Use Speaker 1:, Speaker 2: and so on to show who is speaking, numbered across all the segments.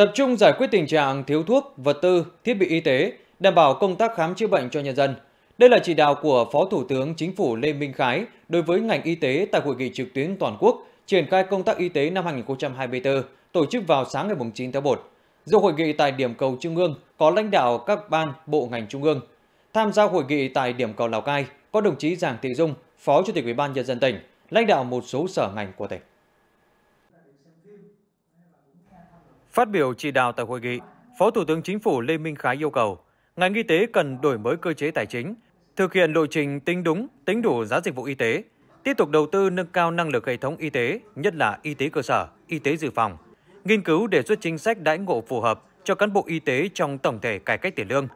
Speaker 1: Tập trung giải quyết tình trạng thiếu thuốc, vật tư, thiết bị y tế, đảm bảo công tác khám chữa bệnh cho nhân dân. Đây là chỉ đạo của Phó Thủ tướng Chính phủ Lê Minh Khái đối với ngành y tế tại hội nghị trực tuyến toàn quốc triển khai công tác y tế năm 2024, tổ chức vào sáng ngày 9 tháng 1. Dự hội nghị tại điểm cầu Trung ương có lãnh đạo các ban, bộ ngành Trung ương. Tham gia hội nghị tại điểm cầu Lào Cai có đồng chí Giàng Thị Dung, Phó Chủ tịch Ủy ban nhân dân tỉnh, lãnh đạo một số sở ngành của tỉnh. Phát biểu chỉ đạo tại hội nghị, Phó Thủ tướng Chính phủ Lê Minh Khái yêu cầu ngành y tế cần đổi mới cơ chế tài chính, thực hiện lộ trình tính đúng, tính đủ giá dịch vụ y tế, tiếp tục đầu tư nâng cao năng lực hệ thống y tế, nhất là y tế cơ sở, y tế dự phòng, nghiên cứu đề xuất chính sách đãi ngộ phù hợp cho cán bộ y tế trong tổng thể cải cách tiền lương,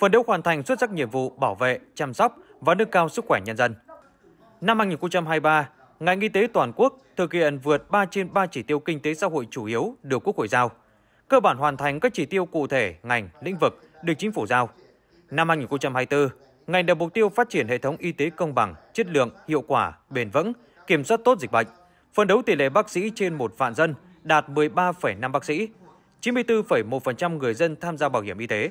Speaker 1: phấn đấu hoàn thành xuất sắc nhiệm vụ bảo vệ, chăm sóc và nâng cao sức khỏe nhân dân. Năm 2023, ngành y tế toàn quốc thực hiện vượt 3 trên 3 chỉ tiêu kinh tế xã hội chủ yếu được Quốc hội giao, cơ bản hoàn thành các chỉ tiêu cụ thể ngành, lĩnh vực được chính phủ giao. Năm 2024, ngành đặt mục tiêu phát triển hệ thống y tế công bằng, chất lượng, hiệu quả, bền vững, kiểm soát tốt dịch bệnh, phân đấu tỷ lệ bác sĩ trên một vạn dân đạt 13,5 bác sĩ, 94,1% người dân tham gia bảo hiểm y tế.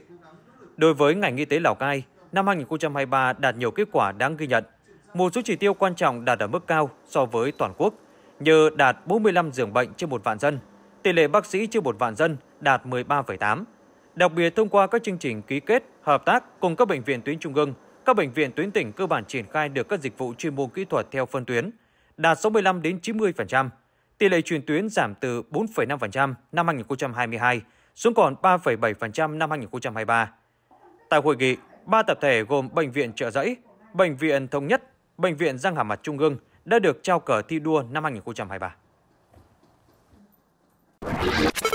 Speaker 1: Đối với ngành y tế Lào Cai, năm 2023 đạt nhiều kết quả đáng ghi nhận – một số chỉ tiêu quan trọng đạt ở mức cao so với toàn quốc, như đạt 45 giường bệnh trên một vạn dân, tỷ lệ bác sĩ trên một vạn dân đạt 13,8. Đặc biệt thông qua các chương trình ký kết, hợp tác cùng các bệnh viện tuyến trung ương, các bệnh viện tuyến tỉnh cơ bản triển khai được các dịch vụ chuyên môn kỹ thuật theo phân tuyến, đạt 65 đến 90%. Tỷ lệ chuyển tuyến giảm từ 4,5% năm 2022 xuống còn 3,7% năm 2023. Tại hội nghị, ba tập thể gồm Bệnh viện Trợ Giấy, Bệnh viện Thống Nhất Bệnh viện Răng hàm mặt Trung ương đã được trao cờ thi đua năm 2023.